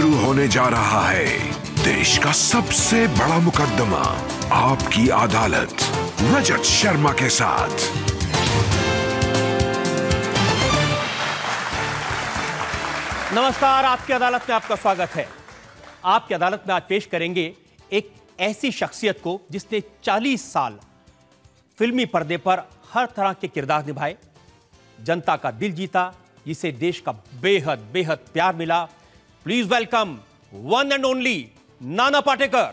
शुरू होने जा रहा है देश का सबसे बड़ा मुकदमा आपकी अदालत रजत शर्मा के साथ नमस्कार आपकी अदालत में आपका स्वागत है आपकी अदालत में आज पेश करेंगे एक ऐसी शख्सियत को जिसने 40 साल फिल्मी पर्दे पर हर तरह के किरदार निभाए जनता का दिल जीता जिसे देश का बेहद बेहद प्यार मिला please welcome one and only Nana Patekar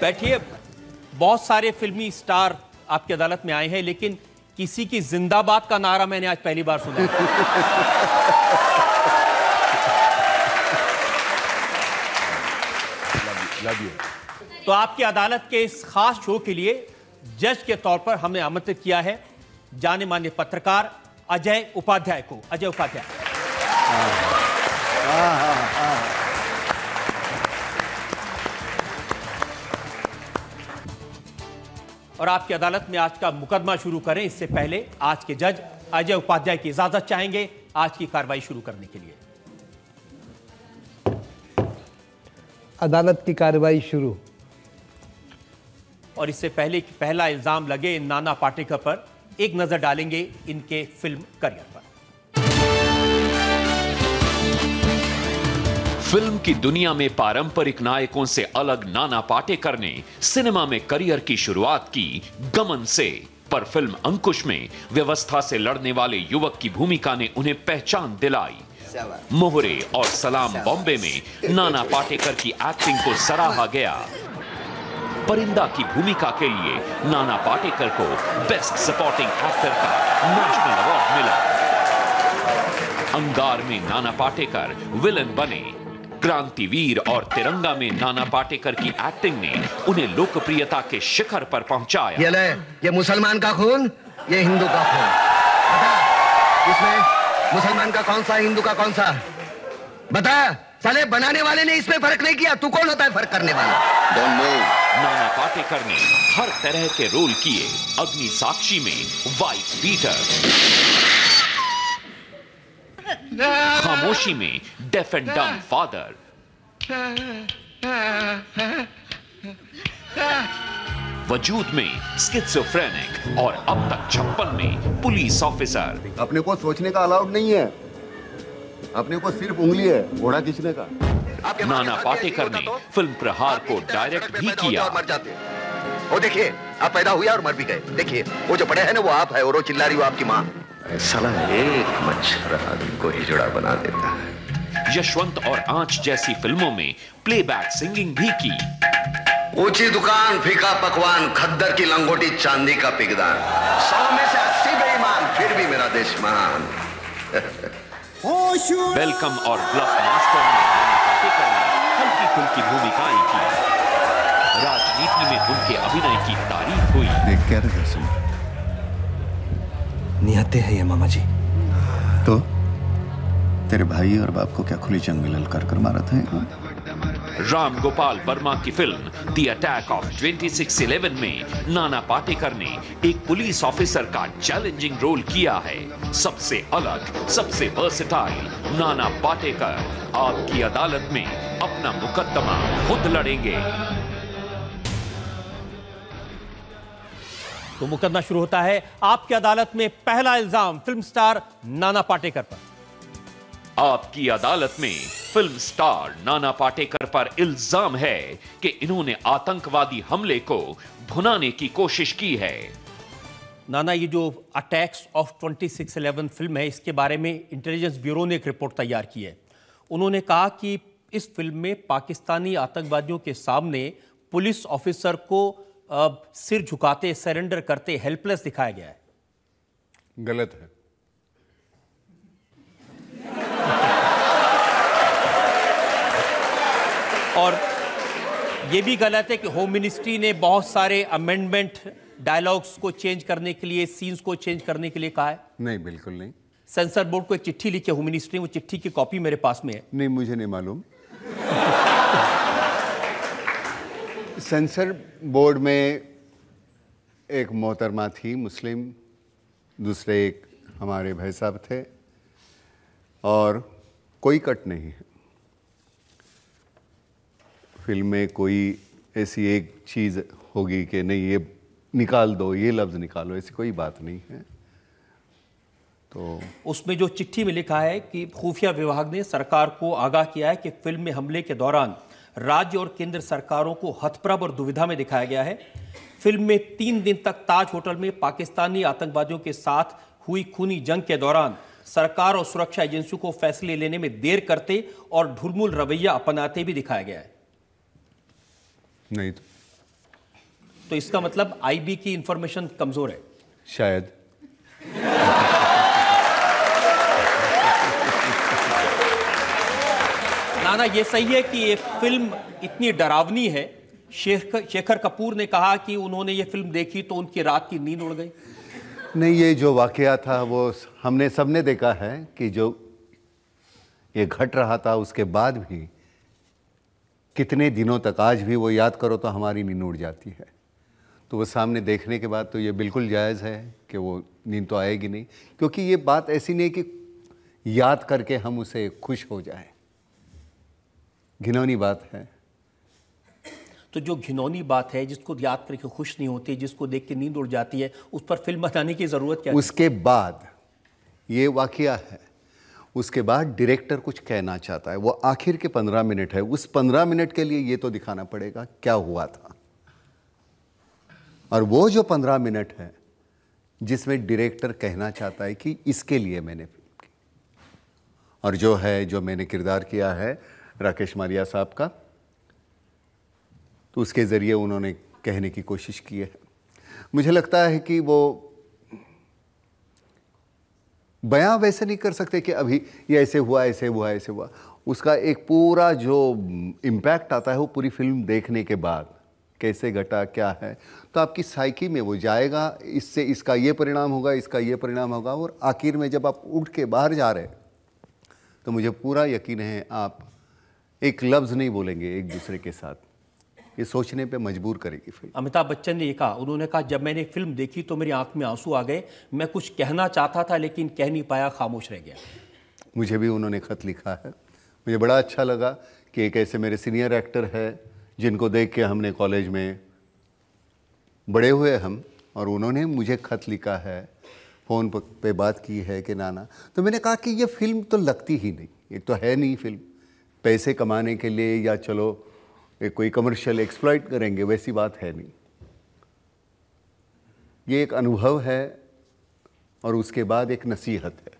बैठिए बहुत सारे फिल्मी स्टार आपकी अदालत में आए हैं लेकिन किसी की जिंदाबाद का नारा मैंने आज पहली बार सुना तो आपकी अदालत के इस खास शो के लिए जज के तौर पर हमने आमंत्रित किया है जाने माने पत्रकार अजय उपाध्याय को अजय उपाध्याय हाँ, हाँ, हाँ, और आपकी अदालत में आज का मुकदमा शुरू करें इससे पहले आज के जज अजय उपाध्याय की इजाजत चाहेंगे आज की कार्रवाई शुरू करने के लिए अदालत की कार्रवाई शुरू और इससे पहले पहला इल्जाम लगे नाना पाटेकर पर एक नजर डालेंगे इनके फिल्म करियर पर फिल्म की दुनिया में पारंपरिक नायकों से अलग नाना पाटे करने सिनेमा में करियर की शुरुआत की गमन से पर फिल्म अंकुश में व्यवस्था से लड़ने वाले युवक की भूमिका ने उन्हें पहचान दिलाई मोहरे और सलाम बॉम्बे में नाना पाटेकर की एक्टिंग को सराहा गया परिंदा की भूमिका के लिए नाना पाटेकर को बेस्ट सपोर्टिंग एक्टर का नेशनल अवार्ड मिला अंगार में नाना पाटेकर विलन बने क्रांतिवीर और तिरंगा में नाना पाटेकर की एक्टिंग ने उन्हें लोकप्रियता के शिखर पर पहुंचाया ये ले, ये मुसलमान का खून ये हिंदू का खून इसमें मुसलमान का कौन सा हिंदू का कौन सा बता साले बनाने वाले ने इसमें फर्क नहीं किया तू कौन होता है फर्क करने वाला नाना पाटेकर ने हर तरह के रोल किए अग्नि साक्षी में वाइट पीटर खामोशी में डेफ एंड डम फादर वजूद में स्किट्सोफ्रेनिक और अब तक छप्पन में पुलिस ऑफिसर अपने को सोचने का अलाउड नहीं है अपने को सिर्फ उंगली है घोड़ा खींचने का नाना पाटेकर ने तो? फिल्म प्रहार को डायरेक्ट भी किया मर जाते वो देखिए आप पैदा हुए और मर भी गए देखिए वो जो पड़े हैं ना वो आप है और वो चिल्ला रही हो आपकी माँ साला एक मच्छर आदमी को हिजड़ा बना देता है यशवंत और आंच जैसी फिल्मों में प्लेबैक सिंगिंग भी की ऊंची दुकान फीका पकवान खद्दर की लंगोटी चांदी का पिगदान सौ में से अस्सी बेईमान फिर भी मेरा देश महान वेलकम और ब्लफ मास्टर में हल्की फुल्की भूमिकाएं की राजनीति में उनके अभिनय की तारीफ हुई क्या रहे निहत्ते हैं ये मामा जी तो तेरे भाई और बाप को क्या खुली जंग में ललकार कर मारा था राम गोपाल वर्मा की फिल्म दी अटैक ऑफ 2611 में नाना पाटेकर ने एक पुलिस ऑफिसर का चैलेंजिंग रोल किया है सबसे अलग सबसे वर्सेटाइल नाना पाटेकर आपकी अदालत में अपना मुकदमा खुद लड़ेंगे तो मुकदमा शुरू होता है आपकी अदालत में पहला इल्जाम फिल्म स्टार नाना पाटेकर पर आपकी अदालत में फिल्म स्टार नाना पाटेकर पर इल्जाम है कि इन्होंने आतंकवादी हमले को भुनाने की कोशिश की है नाना ये जो अटैक्स ऑफ 2611 फिल्म है इसके बारे में इंटेलिजेंस ब्यूरो ने एक रिपोर्ट तैयार की है उन्होंने कहा कि इस फिल्म में पाकिस्तानी आतंकवादियों के सामने पुलिस ऑफिसर को अब सिर झुकाते सरेंडर करते हेल्पलेस दिखाया गया है गलत है और ये भी गलत है कि होम मिनिस्ट्री ने बहुत सारे अमेंडमेंट डायलॉग्स को चेंज करने के लिए सीन्स को चेंज करने के लिए कहा है नहीं बिल्कुल नहीं सेंसर बोर्ड को एक चिट्ठी लिखी होम मिनिस्ट्री वो चिट्ठी की कॉपी मेरे पास में है नहीं मुझे नहीं मालूम सेंसर बोर्ड में एक मोहतरमा थी मुस्लिम दूसरे एक हमारे भाई साहब थे और कोई कट नहीं है फिल्म में कोई ऐसी एक चीज़ होगी कि नहीं ये निकाल दो ये लफ्ज़ निकालो ऐसी कोई बात नहीं है तो उसमें जो चिट्ठी में लिखा है कि खुफिया विभाग ने सरकार को आगाह किया है कि फिल्म में हमले के दौरान राज्य और केंद्र सरकारों को हथप्रभ और दुविधा में दिखाया गया है फिल्म में तीन दिन तक ताज होटल में पाकिस्तानी आतंकवादियों के साथ हुई खूनी जंग के दौरान सरकार और सुरक्षा एजेंसियों को फैसले लेने में देर करते और ढुलमुल रवैया अपनाते भी दिखाया गया है नहीं तो, तो इसका मतलब आईबी की इंफॉर्मेशन कमजोर है शायद माना यह सही है कि ये फिल्म इतनी डरावनी है शेखर कपूर ने कहा कि उन्होंने ये फिल्म देखी तो उनकी रात की नींद उड़ गई नहीं ये जो वाक़ था वो हमने सबने देखा है कि जो ये घट रहा था उसके बाद भी कितने दिनों तक आज भी वो याद करो तो हमारी नींद उड़ जाती है तो वो सामने देखने के बाद तो ये बिल्कुल जायज़ है कि वो नींद तो आएगी नहीं क्योंकि ये बात ऐसी नहीं कि याद करके हम उसे खुश हो जाएं घिनौनी बात है तो जो घिनौनी बात है जिसको याद करके खुश नहीं होती जिसको देख के नींद उड़ जाती है उस पर फिल्म बनाने की ज़रूरत क्या उसके बाद ये वाक़ है उसके बाद डायरेक्टर कुछ कहना चाहता है वो आखिर के पंद्रह मिनट है उस पंद्रह मिनट के लिए ये तो दिखाना पड़ेगा क्या हुआ था और वो जो पंद्रह मिनट है जिसमें डायरेक्टर कहना चाहता है कि इसके लिए मैंने फिल्म की और जो है जो मैंने किरदार किया है राकेश मारिया साहब का तो उसके ज़रिए उन्होंने कहने की कोशिश की है मुझे लगता है कि वो बयां वैसे नहीं कर सकते कि अभी ये ऐसे हुआ ऐसे हुआ ऐसे हुआ उसका एक पूरा जो इम्पैक्ट आता है वो पूरी फिल्म देखने के बाद कैसे घटा क्या है तो आपकी साइकी में वो जाएगा इससे इसका ये परिणाम होगा इसका ये परिणाम होगा और आखिर में जब आप उठ के बाहर जा रहे तो मुझे पूरा यकीन है आप एक लफ्ज नहीं बोलेंगे एक दूसरे के साथ ये सोचने पे मजबूर करेगी फिल्म अमिताभ बच्चन ने ये कहा उन्होंने कहा जब मैंने फिल्म देखी तो मेरी आंख में आंसू आ गए मैं कुछ कहना चाहता था लेकिन कह नहीं पाया खामोश रह गया मुझे भी उन्होंने खत लिखा है मुझे बड़ा अच्छा लगा कि एक ऐसे मेरे सीनियर एक्टर है जिनको देख के हमने कॉलेज में बड़े हुए हम और उन्होंने मुझे खत लिखा है फ़ोन पे बात की है कि नाना तो मैंने कहा कि ये फिल्म तो लगती ही नहीं ये तो है नहीं फिल्म पैसे कमाने के लिए या चलो एक कोई कमर्शियल एक्सप्लॉइट करेंगे वैसी बात है नहीं ये एक अनुभव है और उसके बाद एक नसीहत है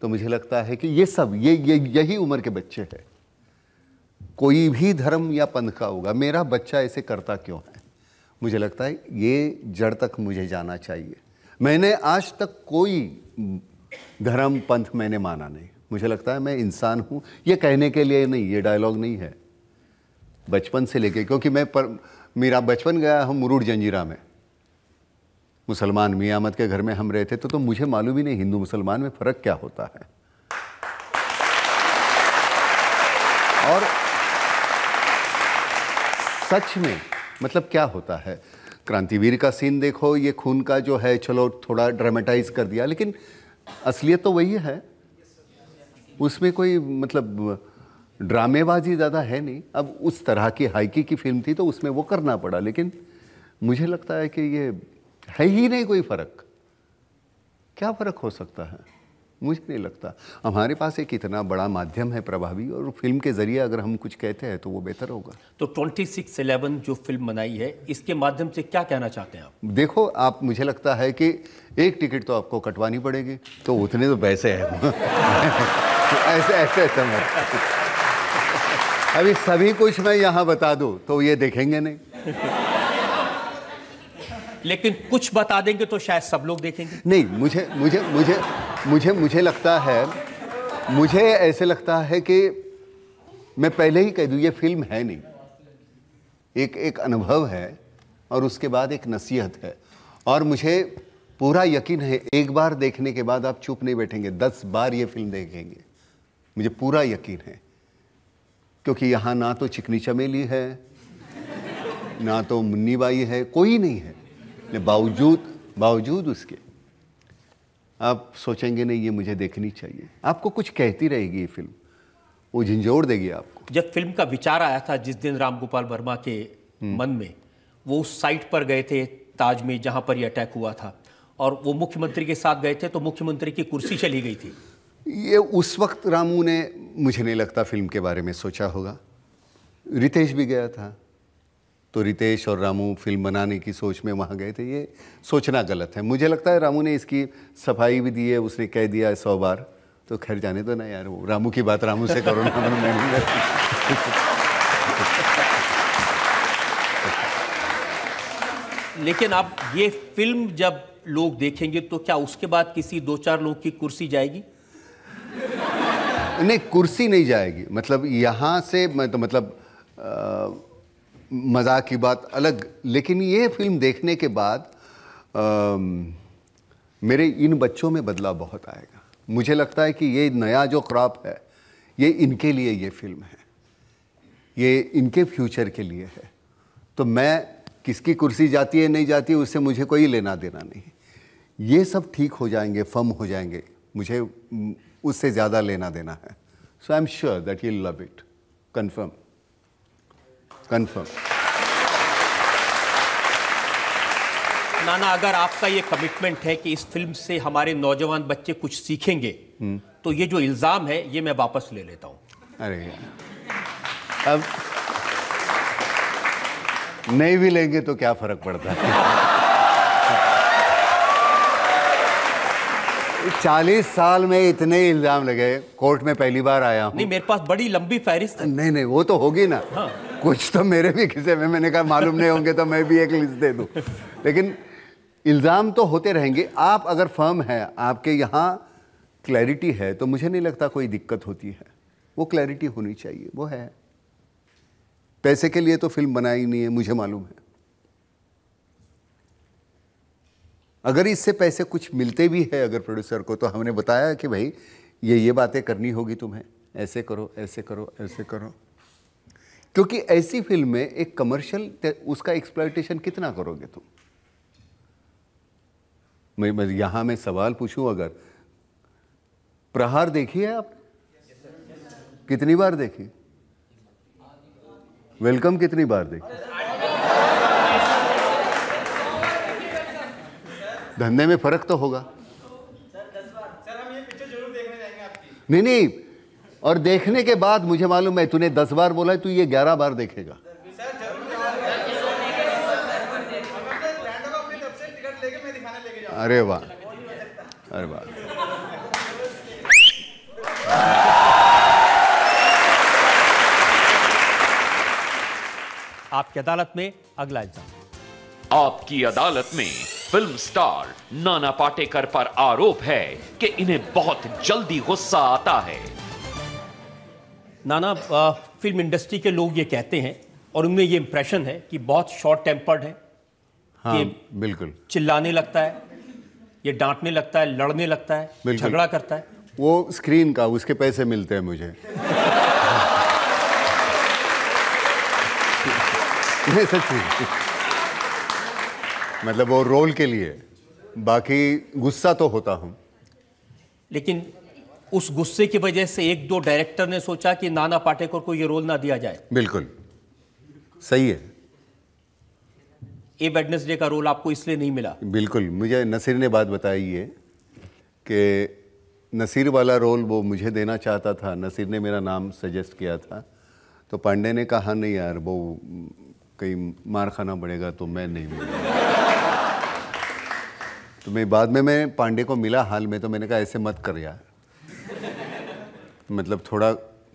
तो मुझे लगता है कि ये सब ये ये यही उम्र के बच्चे हैं कोई भी धर्म या पंथ का होगा मेरा बच्चा ऐसे करता क्यों है मुझे लगता है ये जड़ तक मुझे जाना चाहिए मैंने आज तक कोई धर्म पंथ मैंने माना नहीं मुझे लगता है मैं इंसान हूँ ये कहने के लिए नहीं ये डायलॉग नहीं है बचपन से लेके क्योंकि मैं पर मेरा बचपन गया हम मुरूड जंजीरा में मुसलमान मियामत के घर में हम रहे थे तो तो मुझे मालूम ही नहीं हिंदू मुसलमान में फ़र्क क्या होता है और सच में मतलब क्या होता है क्रांतिवीर का सीन देखो ये खून का जो है चलो थोड़ा ड्रामेटाइज कर दिया लेकिन असलियत तो वही है उसमें कोई मतलब ड्रामेबाजी ज़्यादा है नहीं अब उस तरह की हाइकी की फिल्म थी तो उसमें वो करना पड़ा लेकिन मुझे लगता है कि ये है ही नहीं कोई फ़र्क क्या फ़र्क हो सकता है मुझे नहीं लगता हमारे पास एक इतना बड़ा माध्यम है प्रभावी और फिल्म के ज़रिए अगर हम कुछ कहते हैं तो वो बेहतर होगा तो ट्वेंटी सिक्स एलेवन जो फिल्म बनाई है इसके माध्यम से क्या कहना चाहते हैं आप देखो आप मुझे लगता है कि एक टिकट तो आपको कटवानी पड़ेगी तो उतने तो पैसे हैं ऐसे ऐसे समय अभी सभी कुछ मैं यहाँ बता दू तो ये देखेंगे नहीं लेकिन कुछ बता देंगे तो शायद सब लोग देखेंगे नहीं मुझे मुझे मुझे मुझे मुझे लगता है मुझे ऐसे लगता है कि मैं पहले ही कह दू ये फिल्म है नहीं एक एक अनुभव है और उसके बाद एक नसीहत है और मुझे पूरा यकीन है एक बार देखने के बाद आप चुप नहीं बैठेंगे दस बार ये फिल्म देखेंगे मुझे पूरा यकीन है क्योंकि यहाँ ना तो चिकनी चमेली है ना तो मुन्नी बाई है कोई नहीं है बावजूद बावजूद उसके आप सोचेंगे नहीं ये मुझे देखनी चाहिए आपको कुछ कहती रहेगी ये फिल्म वो झंझोड़ देगी आपको जब फिल्म का विचार आया था जिस दिन रामगोपाल वर्मा के हम्म। मन में वो उस साइट पर गए थे ताज में जहाँ पर ये अटैक हुआ था और वो मुख्यमंत्री के साथ गए थे तो मुख्यमंत्री की कुर्सी चली गई थी ये उस वक्त रामू ने मुझे नहीं लगता फिल्म के बारे में सोचा होगा रितेश भी गया था तो रितेश और रामू फिल्म बनाने की सोच में वहाँ गए थे ये सोचना गलत है मुझे लगता है रामू ने इसकी सफाई भी दी है उसने कह दिया है सौ बार तो खैर जाने दो ना यार वो रामू की बात रामू से करो ना मैं लेकिन आप ये फिल्म जब लोग देखेंगे तो क्या उसके बाद किसी दो चार लोग की कुर्सी जाएगी नहीं कुर्सी नहीं जाएगी मतलब यहाँ से तो मतलब मजाक की बात अलग लेकिन ये फिल्म देखने के बाद आ, मेरे इन बच्चों में बदलाव बहुत आएगा मुझे लगता है कि ये नया जो क्रॉप है ये इनके लिए ये फिल्म है ये इनके फ्यूचर के लिए है तो मैं किसकी कुर्सी जाती है नहीं जाती है उससे मुझे कोई लेना देना नहीं ये सब ठीक हो जाएंगे फम हो जाएंगे मुझे उससे ज़्यादा लेना देना है so I am sure that you love it confirm confirm Nana अगर आपका ये कमिटमेंट है कि इस फिल्म से हमारे नौजवान बच्चे कुछ सीखेंगे हम्म। तो ये जो इल्ज़ाम है ये मैं वापस ले लेता हूं अरे अब नहीं भी लेंगे तो क्या फ़र्क पड़ता है चालीस साल में इतने इल्जाम लगे कोर्ट में पहली बार आया हूं। नहीं मेरे पास बड़ी लंबी फहरिस्त नहीं नहीं वो तो होगी ना हाँ। कुछ तो मेरे भी किसे में मैंने कहा मालूम नहीं होंगे तो मैं भी एक लिस्ट दे दूं लेकिन इल्ज़ाम तो होते रहेंगे आप अगर फर्म है आपके यहाँ क्लैरिटी है तो मुझे नहीं लगता कोई दिक्कत होती है वो क्लैरिटी होनी चाहिए वो है पैसे के लिए तो फिल्म बनाई नहीं है मुझे मालूम है अगर इससे पैसे कुछ मिलते भी है अगर प्रोड्यूसर को तो हमने बताया कि भाई ये ये बातें करनी होगी तुम्हें ऐसे करो ऐसे करो ऐसे करो क्योंकि ऐसी फिल्म में एक कमर्शियल उसका एक्सप्लाइटेशन कितना करोगे तुम मैं, मैं यहां मैं सवाल पूछूं अगर प्रहार देखी है आप कितनी बार देखी वेलकम कितनी बार देखी धंधे में फर्क तो होगा नहीं नहीं और देखने के बाद मुझे मालूम है तूने दस बार बोला है तू ये ग्यारह बार देखेगा अरे वाह अरे वाह आपकी अदालत में अगला एग्जाम आपकी अदालत में फिल्म स्टार नाना पाटेकर पर आरोप है कि इन्हें बहुत जल्दी गुस्सा आता है नाना आ, फिल्म इंडस्ट्री के लोग ये कहते हैं और उनमें ये इंप्रेशन है कि बहुत शॉर्ट टेम्पर्ड है हाँ, बिल्कुल चिल्लाने लगता है ये डांटने लगता है लड़ने लगता है झगड़ा करता है वो स्क्रीन का उसके पैसे मिलते हैं मुझे नहीं मतलब वो रोल के लिए बाकी गुस्सा तो होता हूँ लेकिन उस गुस्से की वजह से एक दो डायरेक्टर ने सोचा कि नाना पाटेकर को ये रोल ना दिया जाए बिल्कुल सही है ए वेडनेसडे का रोल आपको इसलिए नहीं मिला बिल्कुल मुझे नसीर ने बात बताई है कि नसीर वाला रोल वो मुझे देना चाहता था नसीर ने मेरा नाम सजेस्ट किया था तो पांडे ने कहा नहीं यार वो कहीं मार खाना पड़ेगा तो मैं नहीं मिलूँगा तो मैं बाद में मैं पांडे को मिला हाल में तो मैंने कहा ऐसे मत कर यार मतलब थोड़ा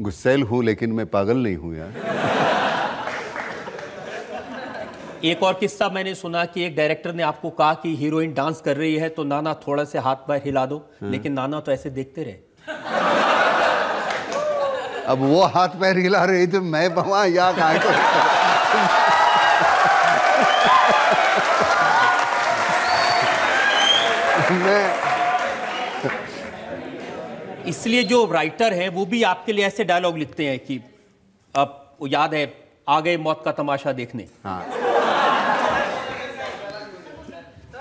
गुस्सेल हूँ लेकिन मैं पागल नहीं हूँ यार एक और किस्सा मैंने सुना कि एक डायरेक्टर ने आपको कहा कि हीरोइन डांस कर रही है तो नाना थोड़ा से हाथ पैर हिला दो हाँ। लेकिन नाना तो ऐसे देखते रहे अब वो हाथ पैर हिला रही थी मैं वहां या कहा मैं इसलिए जो राइटर हैं वो भी आपके लिए ऐसे डायलॉग लिखते हैं कि अब वो याद है आ गए मौत का तमाशा देखने हाँ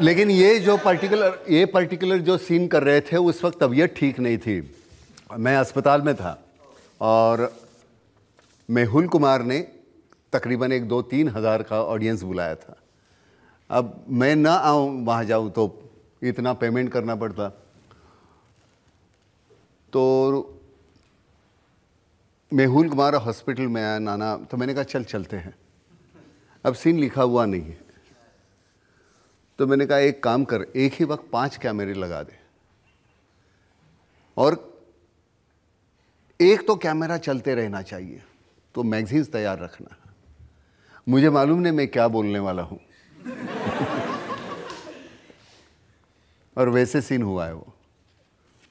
लेकिन ये जो पर्टिकुलर ये पर्टिकुलर जो सीन कर रहे थे उस वक्त तबीयत ठीक नहीं थी मैं अस्पताल में था और मेहुल कुमार ने तकरीबन एक दो तीन हज़ार का ऑडियंस बुलाया था अब मैं ना आऊँ वहाँ जाऊँ तो इतना पेमेंट करना पड़ता तो मेहुल कुमार हॉस्पिटल में आया नाना तो मैंने कहा चल चलते हैं अब सीन लिखा हुआ नहीं है तो मैंने कहा एक काम कर एक ही वक्त पांच कैमरे लगा दे और एक तो कैमरा चलते रहना चाहिए तो मैगजीन्स तैयार रखना मुझे मालूम नहीं मैं क्या बोलने वाला हूँ और वैसे सीन हुआ है वो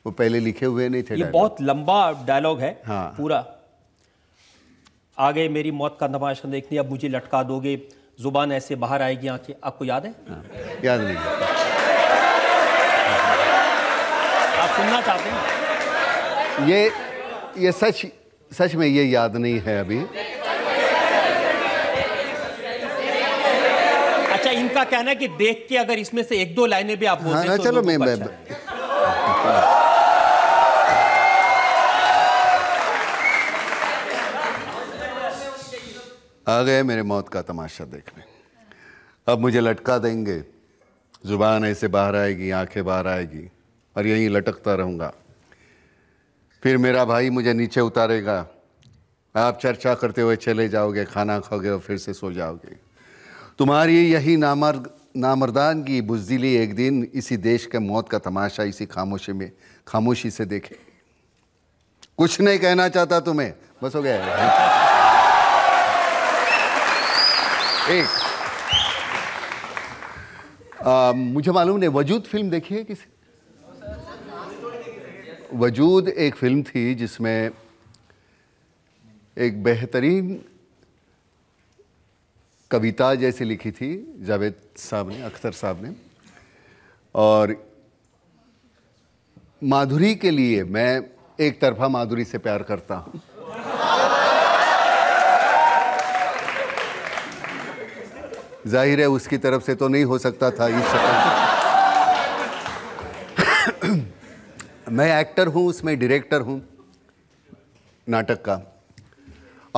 वो पहले लिखे हुए नहीं थे ये बहुत लंबा डायलॉग है हाँ। पूरा आ गए मेरी मौत का तमाशा देखने अब मुझे लटका दोगे जुबान ऐसे बाहर आएगी आंखें आपको याद है हाँ। याद नहीं आप सुनना चाहते हैं ये ये सच सच में ये याद नहीं है अभी अच्छा इनका कहना है कि देख के अगर इसमें से एक दो लाइनें भी आप हाँ, हाँ, तो चलो अच्छा मैं आ गए मेरे मौत का तमाशा देखने अब मुझे लटका देंगे जुबान ऐसे बाहर आएगी आंखें बाहर आएगी और यहीं लटकता रहूंगा फिर मेरा भाई मुझे नीचे उतारेगा आप चर्चा करते हुए चले जाओगे खाना खाओगे और फिर से सो जाओगे तुम्हारी यही नामरदान की बुजदिली एक दिन इसी देश के मौत का तमाशा इसी खामोशी में खामोशी से देखे कुछ नहीं कहना चाहता तुम्हें बस हो गया एक आ, मुझे मालूम नहीं वजूद फिल्म देखी है किसी वजूद एक फिल्म थी जिसमें एक बेहतरीन कविता जैसे लिखी थी जावेद साहब ने अख्तर साहब ने और माधुरी के लिए मैं एक तरफा माधुरी से प्यार करता हूँ जाहिर है उसकी तरफ से तो नहीं हो सकता था इस शक्ल मैं एक्टर हूँ उसमें डायरेक्टर हूँ नाटक का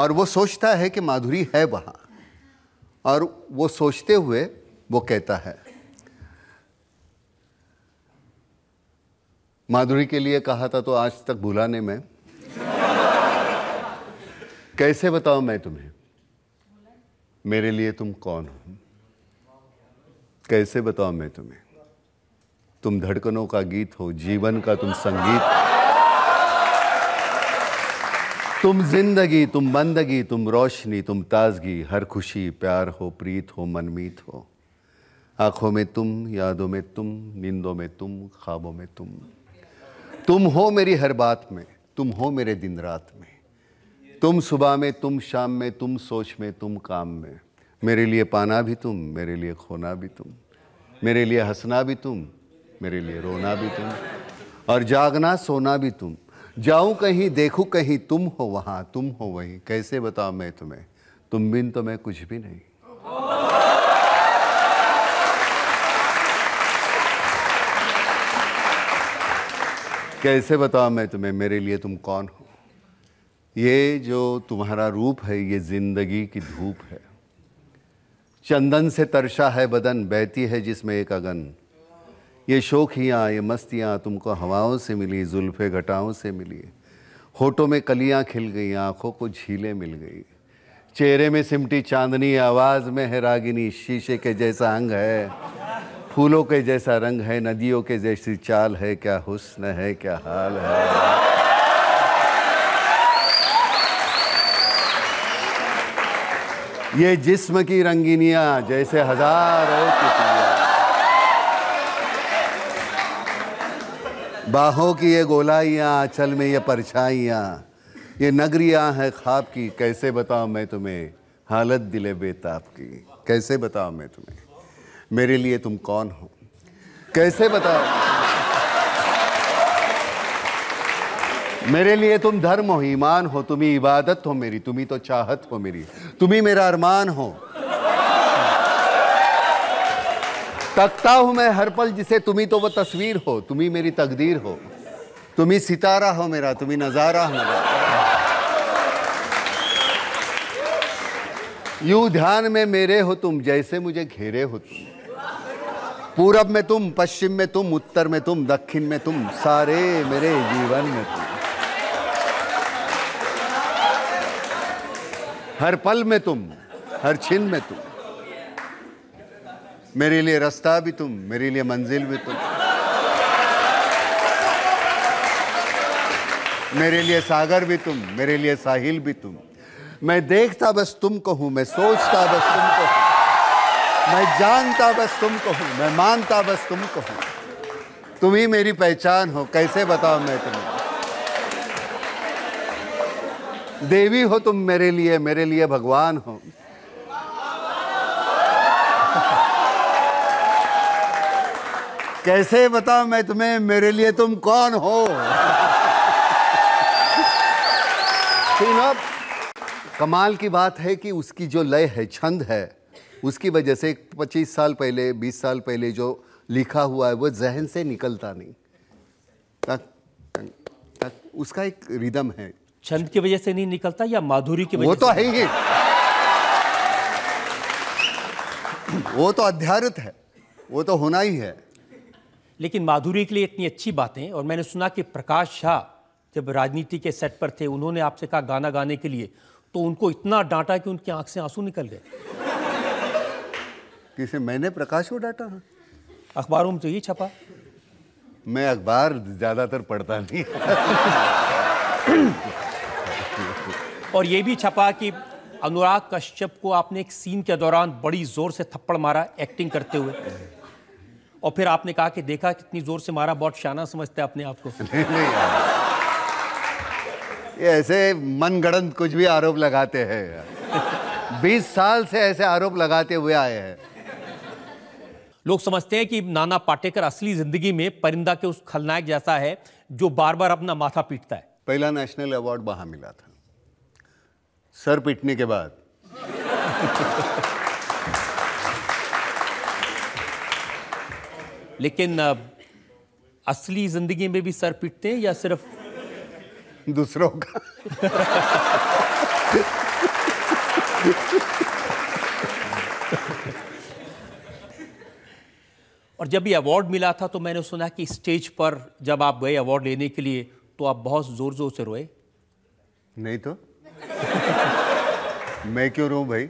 और वो सोचता है कि माधुरी है वहाँ और वो सोचते हुए वो कहता है माधुरी के लिए कहा था तो आज तक भुलाने में कैसे बताओ मैं तुम्हें मेरे लिए तुम कौन हो कैसे बताओ मैं तुम्हें तुम धड़कनों का गीत हो जीवन का तुम संगीत हो तुम जिंदगी तुम बंदगी तुम रोशनी तुम ताजगी हर खुशी प्यार हो प्रीत हो मनमीत हो आँखों में तुम यादों में तुम नींदों में तुम ख्वाबों में तुम तुम हो मेरी हर बात में तुम हो मेरे दिन रात में तुम सुबह में तुम शाम में तुम सोच में तुम काम में मेरे लिए पाना भी तुम मेरे लिए खोना भी तुम मेरे लिए हंसना भी तुम मेरे लिए रोना भी तुम और जागना सोना भी तुम जाऊं कहीं देखूं कहीं तुम हो वहां तुम हो वहीं कैसे बताऊं मैं तुम्हें तुम बिन तो मैं कुछ भी नहीं कैसे बताऊं मैं तुम्हें मेरे लिए तुम कौन हो ये जो तुम्हारा रूप है ये जिंदगी की धूप है चंदन से तरशा है बदन बहती है जिसमें एक अगन ये शोखियाँ ये मस्तियाँ तुमको हवाओं से मिली जुल्फ़े घटाओं से मिली होठों में कलियाँ खिल गई आँखों को झीलें मिल गई चेहरे में सिमटी चांदनी आवाज़ में है रागिनी शीशे के जैसा अंग है फूलों के जैसा रंग है नदियों के जैसी चाल है क्या हुस्न है क्या हाल है ये जिस्म की रंगीनियाँ जैसे हज़ारों की बाहों की ये गोलाइयाँ आंचल में ये परछाइयाँ ये नगरियाँ हैं ख्वाब की कैसे बताऊँ मैं तुम्हें हालत दिले बेताब की कैसे बताऊँ मैं तुम्हें मेरे लिए तुम कौन हो कैसे बताओ मेरे लिए तुम धर्म हो ईमान हो तुम्हें इबादत हो मेरी तुम्ही तो चाहत हो मेरी तुम्ही मेरा अरमान हो तकता हूं मैं हर पल जिसे तुम्ही तो वो तस्वीर हो तुम्ही मेरी तकदीर हो तुम्ही सितारा हो मेरा तुम्ही नज़ारा हो मेरा यू ध्यान में मेरे हो तुम जैसे मुझे घेरे हो तुम पूरब में तुम पश्चिम में तुम उत्तर में तुम दक्षिण में तुम सारे मेरे जीवन में तुम हर पल में तुम हर छिन में तुम मेरे लिए रास्ता भी तुम मेरे लिए मंजिल भी तुम मेरे लिए सागर भी तुम मेरे लिए साहिल भी तुम मैं देखता बस तुमको हूँ मैं सोचता बस तुमको हूँ मैं जानता बस तुमको हूँ मैं मानता बस तुमको हूँ तुम ही मेरी पहचान हो कैसे बताओ मैं तुम्हें देवी हो तुम मेरे लिए मेरे लिए भगवान हो कैसे बताऊं मैं तुम्हें मेरे लिए तुम कौन हो कमाल की बात है कि उसकी जो लय है छंद है उसकी वजह से 25 साल पहले 20 साल पहले जो लिखा हुआ है वो जहन से निकलता नहीं तक, तक, तक, उसका एक रिदम है छंद की वजह से नहीं निकलता या माधुरी की वजह वो तो है ही वो तो अध्यारित है वो तो होना ही है लेकिन माधुरी के लिए इतनी अच्छी बातें और मैंने सुना कि प्रकाश शाह जब राजनीति के सेट पर थे उन्होंने आपसे कहा गाना गाने के लिए तो उनको इतना डांटा कि उनकी आंख से आंसू निकल गए किसे मैंने प्रकाश को डांटा अखबारों में तो ये छपा मैं अखबार ज़्यादातर पढ़ता नहीं और ये भी छपा कि अनुराग कश्यप को आपने एक सीन के दौरान बड़ी ज़ोर से थप्पड़ मारा एक्टिंग करते हुए और फिर आपने कहा कि देखा कितनी जोर से मारा बहुत शाना समझते हैं अपने आप को ये ऐसे मनगढ़ंत कुछ भी आरोप लगाते हैं बीस साल से ऐसे आरोप लगाते हुए आए हैं लोग समझते हैं कि नाना पाटेकर असली जिंदगी में परिंदा के उस खलनायक जैसा है जो बार बार अपना माथा पीटता है पहला नेशनल अवार्ड वहां मिला था सर पीटने के बाद लेकिन असली जिंदगी में भी सर पीटते हैं या सिर्फ दूसरों का और जब भी अवार्ड मिला था तो मैंने सुना कि स्टेज पर जब आप गए अवार्ड लेने के लिए तो आप बहुत जोर जोर से रोए नहीं तो मैं क्यों रो भाई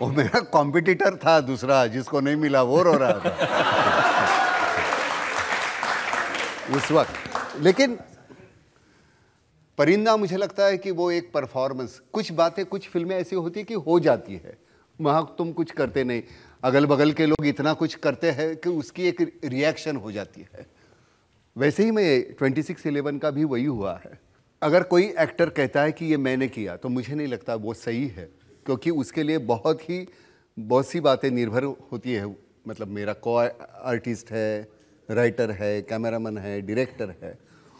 वो मेरा कॉम्पिटिटर था दूसरा जिसको नहीं मिला वो रो रहा था उस वक्त लेकिन परिंदा मुझे लगता है कि वो एक परफॉर्मेंस कुछ बातें कुछ फिल्में ऐसी होती है कि हो जाती है वहाँ तुम कुछ करते नहीं अगल बगल के लोग इतना कुछ करते हैं कि उसकी एक रिएक्शन हो जाती है वैसे ही मैं ट्वेंटी सिक्स इलेवन का भी वही हुआ है अगर कोई एक्टर कहता है कि ये मैंने किया तो मुझे नहीं लगता वो सही है क्योंकि उसके लिए बहुत ही बहुत सी बातें निर्भर होती है मतलब मेरा को आर्टिस्ट है राइटर है कैमरामैन है डायरेक्टर है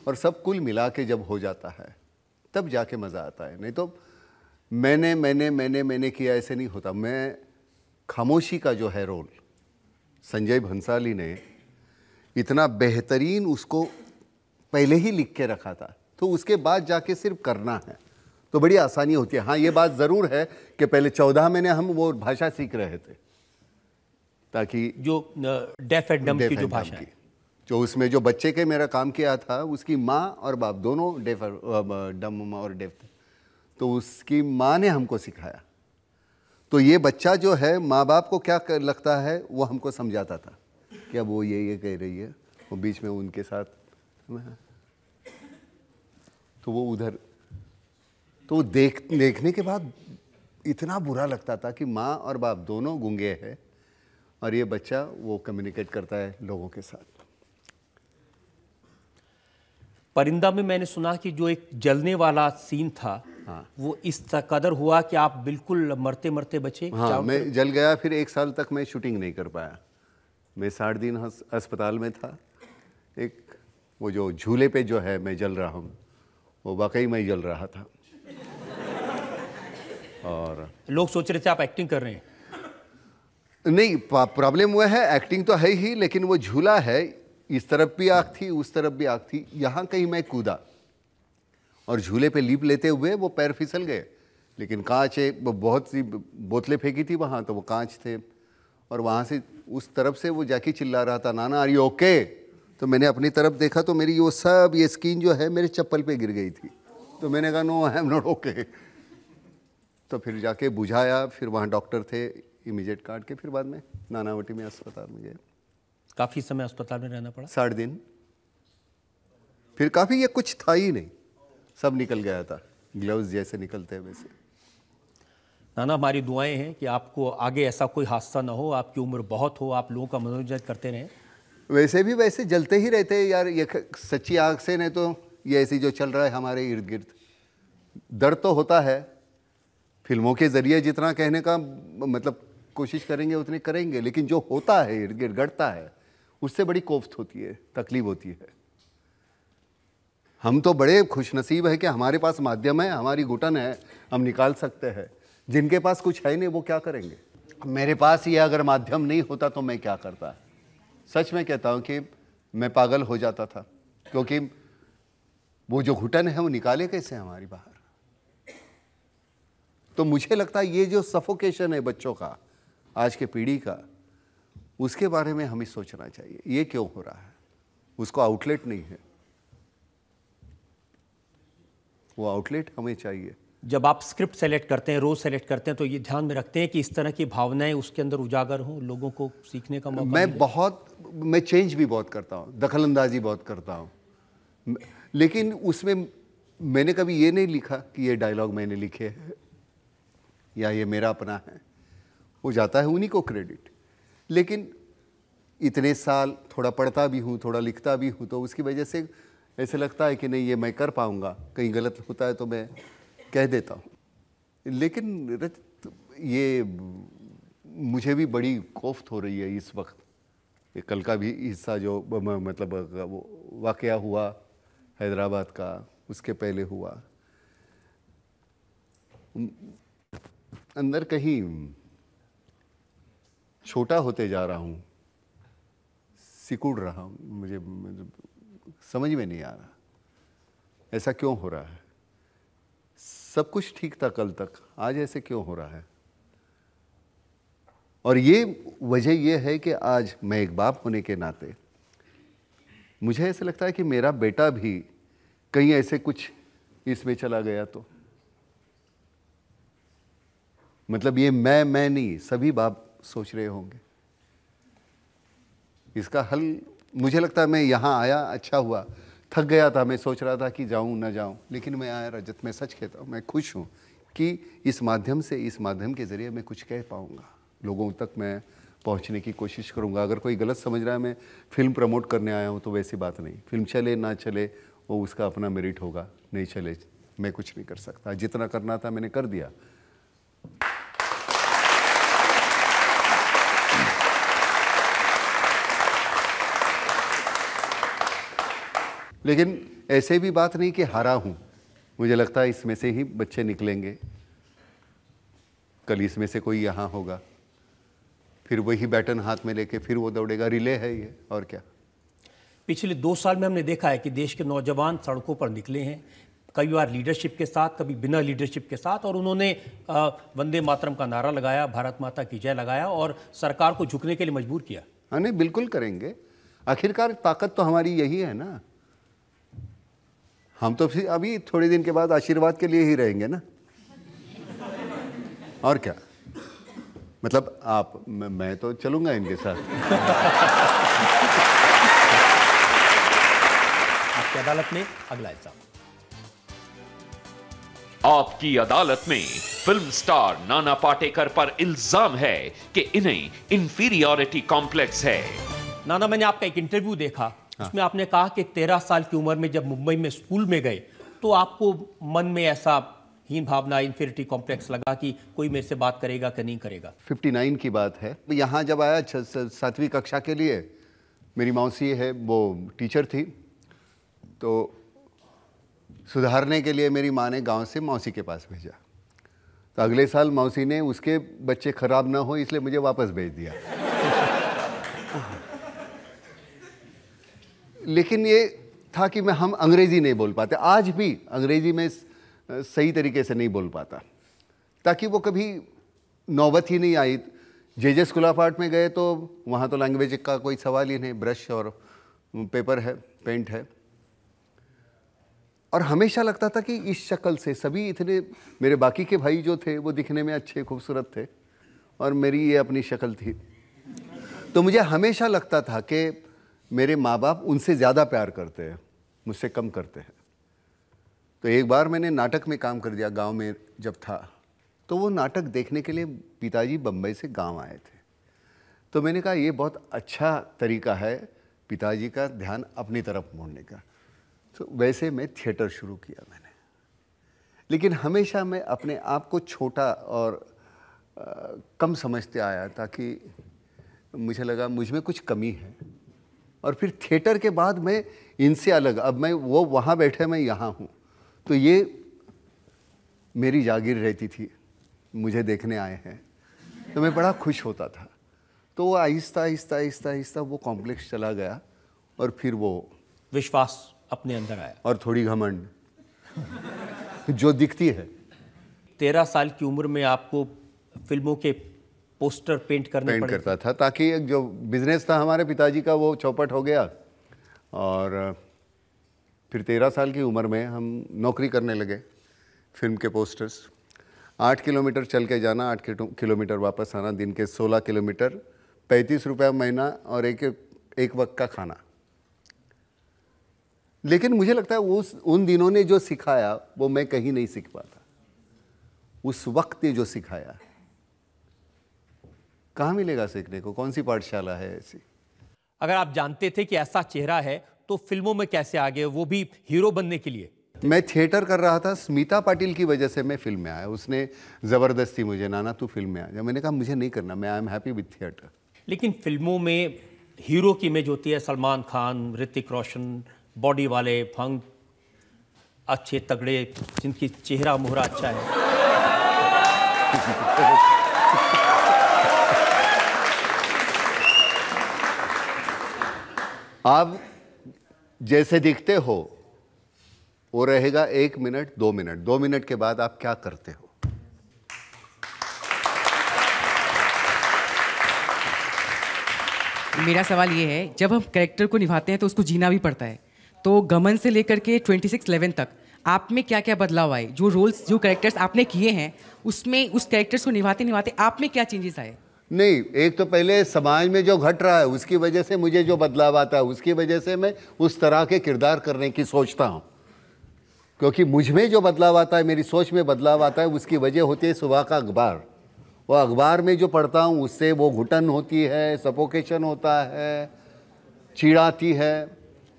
और सब कुल मिला के जब हो जाता है तब जाके मज़ा आता है नहीं तो मैंने मैंने मैंने मैंने किया ऐसे नहीं होता मैं खामोशी का जो है रोल संजय भंसाली ने इतना बेहतरीन उसको पहले ही लिख के रखा था तो उसके बाद जाके सिर्फ करना है तो बड़ी आसानी होती है हाँ ये बात ज़रूर है कि पहले चौदह महीने हम वो भाषा सीख रहे थे ताकि जो डेफ एंड डम की जो भाषा की जो उसमें जो बच्चे के मेरा काम किया था उसकी माँ और बाप दोनों डेफ डम और डेफ थे तो उसकी माँ ने हमको सिखाया तो ये बच्चा जो है माँ बाप को क्या कर लगता है वो हमको समझाता था कि अब वो ये ये कह रही है वो बीच में उनके साथ तो वो उधर तो देख देखने के बाद इतना बुरा लगता था कि माँ और बाप दोनों गूंगे हैं और ये बच्चा वो कम्युनिकेट करता है लोगों के साथ परिंदा में मैंने सुना कि जो एक जलने वाला सीन था हाँ। वो इस कदर हुआ कि आप बिल्कुल मरते मरते बचे हाँ मैं जल गया फिर एक साल तक मैं शूटिंग नहीं कर पाया मैं साठ दिन अस्पताल में था एक वो जो झूले पे जो है मैं जल रहा हूँ वो वाकई मैं जल रहा था और लोग सोच रहे थे आप एक्टिंग कर रहे हैं नहीं प्रॉब्लम वह है एक्टिंग तो है ही लेकिन वो झूला है इस तरफ भी आग थी उस तरफ भी आग थी यहाँ कहीं मैं कूदा और झूले पे लीप लेते हुए वो पैर फिसल गए लेकिन कांच एक बहुत सी बोतलें फेंकी थी वहाँ तो वो कांच थे और वहाँ से उस तरफ से वो जाके चिल्ला रहा था नाना आर यू ओके तो मैंने अपनी तरफ देखा तो मेरी वो सब ये स्किन जो है मेरे चप्पल पे गिर गई थी तो मैंने कहा no I am not okay तो फिर जाके बुझाया फिर वहाँ डॉक्टर थे इमीजिएट काट के फिर बाद में नानावटी में अस्पताल में गए काफ़ी समय अस्पताल में रहना पड़ा साठ दिन फिर काफ़ी ये कुछ था ही नहीं सब निकल गया था ग्लव्स जैसे निकलते हैं वैसे नाना हमारी दुआएं हैं कि आपको आगे ऐसा कोई हादसा ना हो आपकी उम्र बहुत हो आप लोगों का मनोरंजन करते रहें वैसे भी वैसे जलते ही रहते हैं यार ये सच्ची आँख से नहीं तो ये ऐसी जो चल रहा है हमारे इर्द गिर्द दर्द तो होता है फिल्मों के ज़रिए जितना कहने का मतलब कोशिश करेंगे उतने करेंगे लेकिन जो होता है इर्द गिर्द घटता है उससे बड़ी कोफ्त होती है तकलीफ होती है हम तो बड़े खुशनसीब है कि हमारे पास माध्यम है हमारी घुटन है हम निकाल सकते हैं जिनके पास कुछ है नहीं वो क्या करेंगे मेरे पास ये अगर माध्यम नहीं होता तो मैं क्या करता सच में कहता हूँ कि मैं पागल हो जाता था क्योंकि वो जो घुटन है वो निकाले कैसे हमारी बाहर तो मुझे लगता है ये जो सफोकेशन है बच्चों का आज के पीढ़ी का उसके बारे में हमें सोचना चाहिए ये क्यों हो रहा है उसको आउटलेट नहीं है वो आउटलेट हमें चाहिए जब आप स्क्रिप्ट सेलेक्ट करते हैं रोज सेलेक्ट करते हैं तो ये ध्यान में रखते हैं कि इस तरह की भावनाएं उसके अंदर उजागर हों लोगों को सीखने का मौका मैं बहुत मैं चेंज भी बहुत करता हूँ दखल अंदाजी बहुत करता हूँ लेकिन उसमें मैंने कभी ये नहीं लिखा कि ये डायलॉग मैंने लिखे हैं या ये मेरा अपना है वो जाता है उन्हीं को क्रेडिट लेकिन इतने साल थोड़ा पढ़ता भी हूँ थोड़ा लिखता भी हूँ तो उसकी वजह से ऐसे लगता है कि नहीं ये मैं कर पाऊँगा कहीं गलत होता है तो मैं कह देता हूँ लेकिन ये मुझे भी बड़ी कोफ्त हो रही है इस वक्त ये कल का भी हिस्सा जो मतलब वो वाक़ हुआ हैदराबाद का उसके पहले हुआ अंदर कहीं छोटा होते जा रहा हूँ सिकुड़ रहा हूँ मुझे, मुझे समझ में नहीं आ रहा ऐसा क्यों हो रहा है सब कुछ ठीक था कल तक आज ऐसे क्यों हो रहा है और ये वजह यह है कि आज मैं एक बाप होने के नाते मुझे ऐसा लगता है कि मेरा बेटा भी कहीं ऐसे कुछ इसमें चला गया तो मतलब ये मैं मैं नहीं सभी बाप सोच रहे होंगे इसका हल मुझे लगता है मैं यहाँ आया अच्छा हुआ थक गया था मैं सोच रहा था कि जाऊँ ना जाऊँ लेकिन मैं आया रजत मैं सच कहता हूँ मैं खुश हूँ कि इस माध्यम से इस माध्यम के ज़रिए मैं कुछ कह पाऊँगा लोगों तक मैं पहुँचने की कोशिश करूँगा अगर कोई गलत समझ रहा है मैं फिल्म प्रमोट करने आया हूँ तो वैसी बात नहीं फिल्म चले ना चले वो उसका अपना मेरिट होगा नहीं चले मैं कुछ नहीं कर सकता जितना करना था मैंने कर दिया लेकिन ऐसे भी बात नहीं कि हारा हूं मुझे लगता है इसमें से ही बच्चे निकलेंगे कल इसमें से कोई यहाँ होगा फिर वही बैटन हाथ में लेके फिर वो दौड़ेगा रिले है ये और क्या पिछले दो साल में हमने देखा है कि देश के नौजवान सड़कों पर निकले हैं कई बार लीडरशिप के साथ कभी बिना लीडरशिप के साथ और उन्होंने वंदे मातरम का नारा लगाया भारत माता की जय लगाया और सरकार को झुकने के लिए मजबूर किया हाँ नहीं बिल्कुल करेंगे आखिरकार ताकत तो हमारी यही है ना हम तो फिर अभी थोड़े दिन के बाद आशीर्वाद के लिए ही रहेंगे ना और क्या मतलब आप मैं तो चलूंगा इनके साथ आपकी अदालत में अगला एग्जाम आपकी अदालत में फिल्म स्टार नाना पाटेकर पर इल्जाम है कि इन्हें इंफीरियोरिटी कॉम्प्लेक्स है नाना मैंने आपका एक इंटरव्यू देखा हाँ। उसमें आपने कहा कि तेरह साल की उम्र में जब मुंबई में स्कूल में गए तो आपको मन में ऐसा हीन भावना इन्फिरिटी कॉम्प्लेक्स लगा कि कोई मेरे से बात करेगा कि नहीं करेगा 59 की बात है यहाँ जब आया सातवीं कक्षा के लिए मेरी मौसी है वो टीचर थी तो सुधारने के लिए मेरी माँ ने गांव से मौसी के पास भेजा तो अगले साल मौसी ने उसके बच्चे खराब ना हो इसलिए मुझे वापस भेज दिया लेकिन ये था कि मैं हम अंग्रेज़ी नहीं बोल पाते आज भी अंग्रेज़ी में सही तरीके से नहीं बोल पाता ताकि वो कभी नौबत ही नहीं आई J J school of art में गए तो वहाँ तो लैंग्वेज का कोई सवाल ही नहीं ब्रश और पेपर है पेंट है और हमेशा लगता था कि इस शक्ल से सभी इतने मेरे बाकी के भाई जो थे वो दिखने में अच्छे खूबसूरत थे और मेरी ये अपनी शक्ल थी तो मुझे हमेशा लगता था कि मेरे माँ बाप उनसे ज़्यादा प्यार करते हैं मुझसे कम करते हैं तो एक बार मैंने नाटक में काम कर दिया गांव में जब था तो वो नाटक देखने के लिए पिताजी बम्बई से गांव आए थे तो मैंने कहा ये बहुत अच्छा तरीका है पिताजी का ध्यान अपनी तरफ मोड़ने का तो वैसे मैं थिएटर शुरू किया मैंने लेकिन हमेशा मैं अपने आप को छोटा और आ, कम समझते आया ताकि मुझे लगा मुझ में कुछ कमी है और फिर थिएटर के बाद मैं इनसे अलग अब मैं वो वहाँ बैठे मैं यहाँ हूँ तो ये मेरी जागीर रहती थी मुझे देखने आए हैं तो मैं बड़ा खुश होता था तो वो आहिस्ता आहिस्ता आहिस्ता आहिस्ता वो कॉम्प्लेक्स चला गया और फिर वो विश्वास अपने अंदर आया और थोड़ी घमंड जो दिखती है तेरह साल की उम्र में आपको फिल्मों के पोस्टर पेंट करने पेंट करता था ताकि जो बिजनेस था हमारे पिताजी का वो चौपट हो गया और फिर तेरह साल की उम्र में हम नौकरी करने लगे फिल्म के पोस्टर्स आठ किलोमीटर चल के जाना आठ किलोमीटर वापस आना दिन के सोलह किलोमीटर पैंतीस रुपया महीना और एक एक वक्त का खाना लेकिन मुझे लगता है उस उन दिनों ने जो सिखाया वो मैं कहीं नहीं सीख पाता उस वक्त ने जो सिखाया कहाँ मिलेगा सीखने को कौन सी पाठशाला है ऐसी अगर आप जानते थे कि ऐसा चेहरा है तो फिल्मों में कैसे आ गए वो भी हीरो बनने के लिए मैं थिएटर कर रहा था स्मिता पाटिल की वजह से मैं फिल्म में आया उसने ज़बरदस्ती मुझे नाना तू फिल्म में आ जा मैंने कहा मुझे नहीं करना मैं I am happy with theatre लेकिन फिल्मों में हीरो की इमेज होती है सलमान खान ऋतिक रोशन बॉडी वाले फंक अच्छे तगड़े जिनकी चेहरा मोहरा अच्छा है आप जैसे दिखते हो वो रहेगा एक मिनट दो मिनट दो मिनट के बाद आप क्या करते हो मेरा सवाल ये है जब हम करेक्टर को निभाते हैं तो उसको जीना भी पड़ता है तो गमन से लेकर के ट्वेंटी सिक्स इलेवन तक आप में क्या क्या बदलाव आए जो रोल्स जो करेक्टर्स आपने किए हैं उसमें उस करेक्टर्स को निभाते निभाते आप में क्या चेंजेस आए नहीं एक तो पहले समाज में जो घट रहा है उसकी वजह से मुझे जो बदलाव आता है उसकी वजह से मैं उस तरह के किरदार करने की सोचता हूँ क्योंकि मुझ में जो बदलाव आता है मेरी सोच में बदलाव आता है उसकी वजह होती है सुबह का अखबार वो अखबार में जो पढ़ता हूँ उससे वो घुटन होती है सपोकेशन होता है चिड़ाती है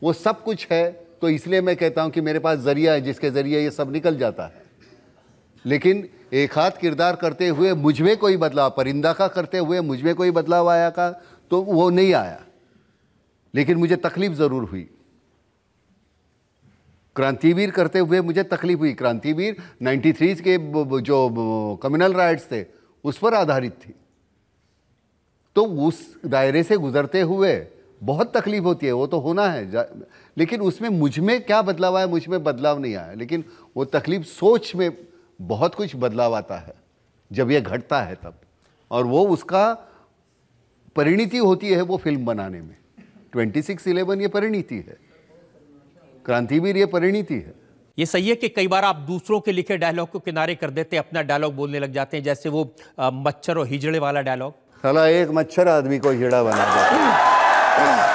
वो सब कुछ है तो इसलिए मैं कहता हूँ कि मेरे पास ज़रिया है जिसके ज़रिए ये सब निकल जाता है लेकिन एक हाथ किरदार करते हुए मुझमें कोई बदलाव परिंदा का करते हुए मुझमें कोई बदलाव आया का तो वो नहीं आया लेकिन मुझे तकलीफ़ ज़रूर हुई क्रांतिवीर करते हुए मुझे तकलीफ हुई क्रांतिवीर 93 के जो कम्युनल राइट्स थे उस पर आधारित थी तो उस दायरे से गुजरते हुए बहुत तकलीफ होती है वो तो होना है लेकिन उसमें मुझमें क्या बदलाव आया मुझ में बदलाव नहीं आया लेकिन वो तकलीफ सोच में बहुत कुछ बदलाव आता है जब यह घटता है तब और वो उसका परिणति होती है वो फिल्म बनाने में ट्वेंटी सिक्स इलेवन ये परिणति है क्रांतिवीर ये परिणति है ये सही है कि कई बार आप दूसरों के लिखे डायलॉग को किनारे कर देते अपना डायलॉग बोलने लग जाते हैं जैसे वो मच्छर और हिजड़े वाला डायलॉग साला एक मच्छर आदमी को हिजड़ा बना देता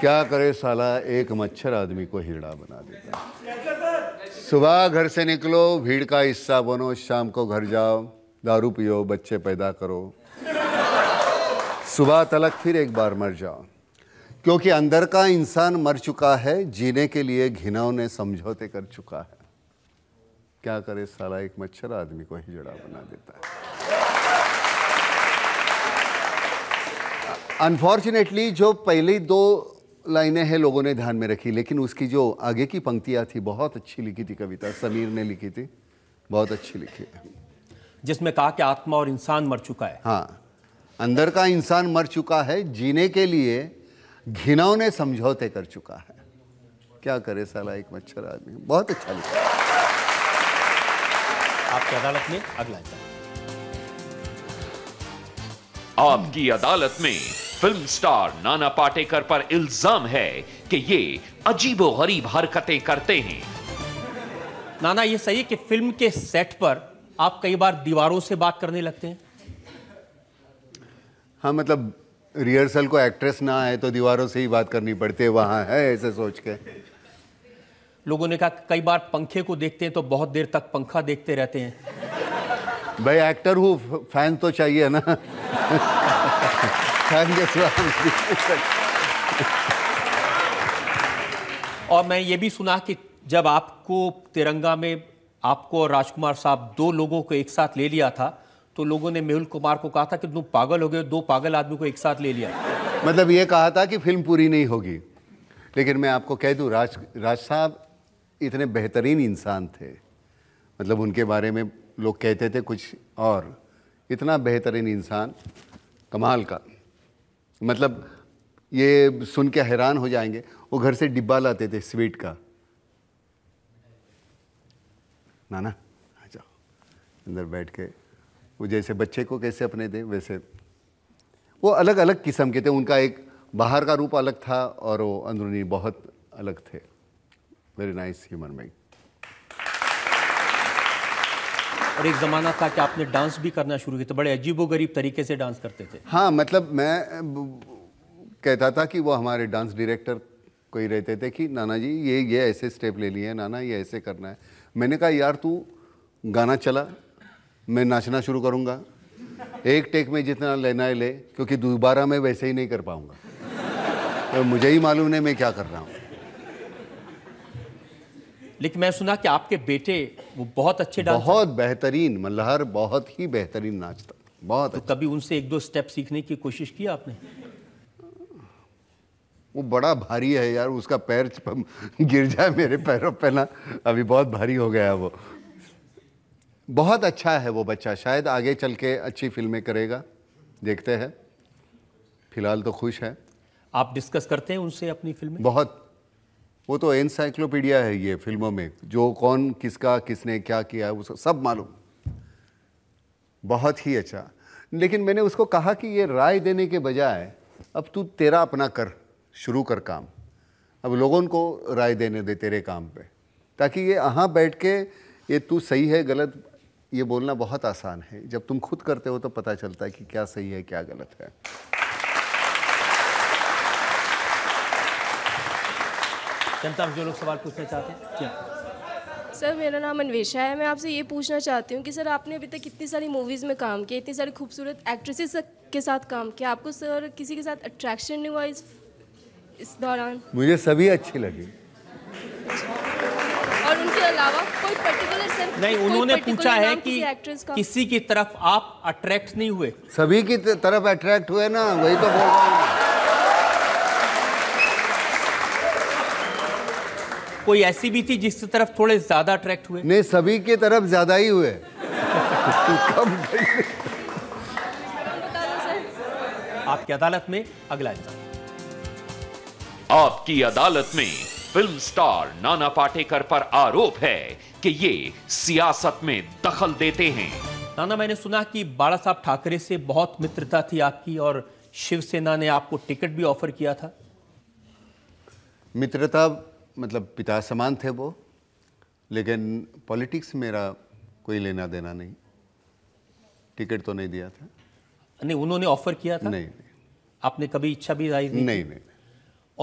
क्या करे साला एक मच्छर आदमी को हिरड़ा बना देता सुबह घर से निकलो भीड़ का हिस्सा बनो शाम को घर जाओ दारू पियो बच्चे पैदा करो सुबह तलक फिर एक बार मर जाओ क्योंकि अंदर का इंसान मर चुका है जीने के लिए घिनौने समझौते कर चुका है क्या करे साला एक मच्छर आदमी को हिजड़ा बना देता है अनफॉर्चुनेटली जो पहले दो लाइनें हैं लोगों ने ध्यान में रखी लेकिन उसकी जो आगे की पंक्तियाँ थी बहुत अच्छी लिखी थी कविता समीर ने लिखी थी बहुत अच्छी लिखी जिसमें कहा कि आत्मा और इंसान मर चुका है हाँ अंदर का इंसान मर चुका है जीने के लिए घिनौने समझौते कर चुका है क्या करे साला एक मच्छर आदमी बहुत अच्छा लिखा आपकी अदालत में अगला आपकी अदालत में फिल्म स्टार नाना पाटेकर पर इल्जाम है कि ये अजीबो गरीब हरकतें करते हैं नाना ये सही है कि फिल्म के सेट पर आप कई बार दीवारों से बात करने लगते हैं हाँ मतलब रिहर्सल को एक्ट्रेस ना आए तो दीवारों से ही बात करनी पड़ती है वहां है ऐसे सोच के लोगों ने कहा कई बार पंखे को देखते हैं तो बहुत देर तक पंखा देखते रहते हैं भाई एक्टर हूँ फैन तो चाहिए ना टाइम और मैं ये भी सुना कि जब आपको तिरंगा में आपको और राजकुमार साहब दो लोगों को एक साथ ले लिया था तो लोगों ने मेहुल कुमार को कहा था कि तुम पागल हो गए दो पागल आदमी को एक साथ ले लिया मतलब ये कहा था कि फिल्म पूरी नहीं होगी लेकिन मैं आपको कह दूँ राज राज साहब इतने बेहतरीन इंसान थे मतलब उनके बारे में लोग कहते थे कुछ और इतना बेहतरीन इंसान कमाल का मतलब ये सुन के हैरान हो जाएंगे वो घर से डिब्बा लाते थे स्वीट का नाना आ जाओ अंदर बैठ के वो जैसे बच्चे को कैसे अपने थे वैसे वो अलग अलग किस्म के थे उनका एक बाहर का रूप अलग था और वो अंदरूनी बहुत अलग थे वेरी नाइस ह्यूमन बींग और एक ज़माना था कि आपने डांस भी करना शुरू किया तो बड़े अजीबो गरीब तरीके से डांस करते थे हाँ मतलब मैं कहता था कि वो हमारे डांस डायरेक्टर कोई रहते थे कि नाना जी ये ये ऐसे स्टेप ले लिए नाना ये ऐसे करना है मैंने कहा यार तू गाना चला मैं नाचना शुरू करूँगा एक टेक में जितना लेना है ले क्योंकि दोबारा मैं वैसे ही नहीं कर पाऊँगा तो मुझे ही मालूम है मैं क्या कर रहा हूँ लेकिन मैं सुना कि आपके बेटे वो बहुत अच्छे डांस बहुत बेहतरीन मल्हार बहुत ही बेहतरीन नाचता बहुत तो अच्छा। कभी उनसे एक दो स्टेप सीखने की कोशिश की आपने वो बड़ा भारी है यार उसका पैर गिर जाए मेरे पैरों पर ना अभी बहुत भारी हो गया वो बहुत अच्छा है वो बच्चा शायद आगे चल के अच्छी फिल्में करेगा देखते हैं फिलहाल तो खुश है आप डिस्कस करते हैं उनसे अपनी फिल्में बहुत वो तो एनसाइक्लोपीडिया है ये फिल्मों में जो कौन किसका किसने क्या किया है वो सब मालूम बहुत ही अच्छा लेकिन मैंने उसको कहा कि ये राय देने के बजाय अब तू तेरा अपना कर शुरू कर काम अब लोगों को राय देने दे तेरे काम पे ताकि ये यहाँ बैठ के ये तू सही है गलत ये बोलना बहुत आसान है जब तुम खुद करते हो तो पता चलता है कि क्या सही है क्या गलत है जनता जो लोग सवाल पूछना चाहते हैं क्या सर मेरा नाम अन्वेषा है मैं आपसे ये पूछना चाहती हूँ कि सर आपने अभी तक इतनी सारी मूवीज़ में काम किया इतनी सारी खूबसूरत एक्ट्रेसेस के साथ काम किया आपको सर किसी के साथ अट्रैक्शन नहीं हुआ इस इस दौरान मुझे सभी अच्छी लगी अच्छा। और उनके अलावा कोई पर्टिकुलर सर नहीं उन्होंने पूछा है कि किसी, किसी की तरफ आप अट्रैक्ट नहीं हुए सभी की तरफ अट्रैक्ट हुए ना वही तो बोल रहा हूँ कोई ऐसी भी थी जिस तरफ थोड़े ज्यादा अट्रैक्ट हुए नहीं सभी के तरफ ज्यादा ही हुए कम आपकी अदालत में अगला इंसान आपकी अदालत में फिल्म स्टार नाना पाटेकर पर आरोप है कि ये सियासत में दखल देते हैं नाना मैंने सुना कि बाला साहब ठाकरे से बहुत मित्रता थी आपकी और शिवसेना ने आपको टिकट भी ऑफर किया था मित्रता मतलब पिता समान थे वो लेकिन पॉलिटिक्स मेरा कोई लेना देना नहीं टिकट तो नहीं दिया था नहीं उन्होंने ऑफर किया था नहीं, नहीं आपने कभी इच्छा भी जाहिर नहीं नहीं, नहीं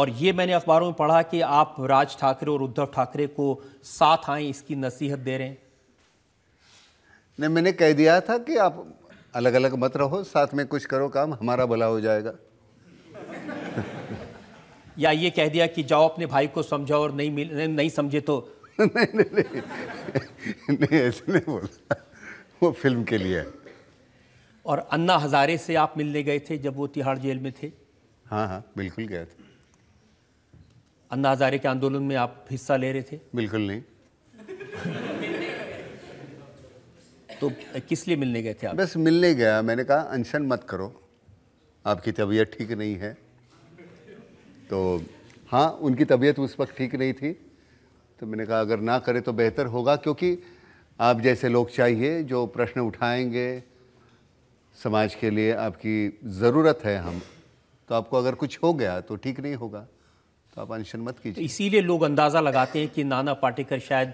और ये मैंने अखबारों में पढ़ा कि आप राज ठाकरे और उद्धव ठाकरे को साथ आए इसकी नसीहत दे रहे हैं नहीं मैंने कह दिया था कि आप अलग अलग मत रहो साथ में कुछ करो काम हमारा भला हो जाएगा या ये कह दिया कि जाओ अपने भाई को समझाओ और नहीं मिल नहीं समझे तो नहीं नहीं नहीं, ऐसे नहीं बोला वो फिल्म के लिए और अन्ना हजारे से आप मिलने गए थे जब वो तिहाड़ जेल में थे हाँ हाँ बिल्कुल गया था अन्ना हजारे के आंदोलन में आप हिस्सा ले रहे थे बिल्कुल नहीं तो किस लिए मिलने गए थे आप बस मिलने गया मैंने कहा अनशन मत करो आपकी तबीयत ठीक नहीं है तो हाँ उनकी तबीयत उस वक्त ठीक नहीं थी तो मैंने कहा अगर ना करें तो बेहतर होगा क्योंकि आप जैसे लोग चाहिए जो प्रश्न उठाएंगे समाज के लिए आपकी ज़रूरत है हम तो आपको अगर कुछ हो गया तो ठीक नहीं होगा तो आप अनशन मत कीजिए तो इसीलिए लोग अंदाज़ा लगाते हैं कि नाना पाटेकर शायद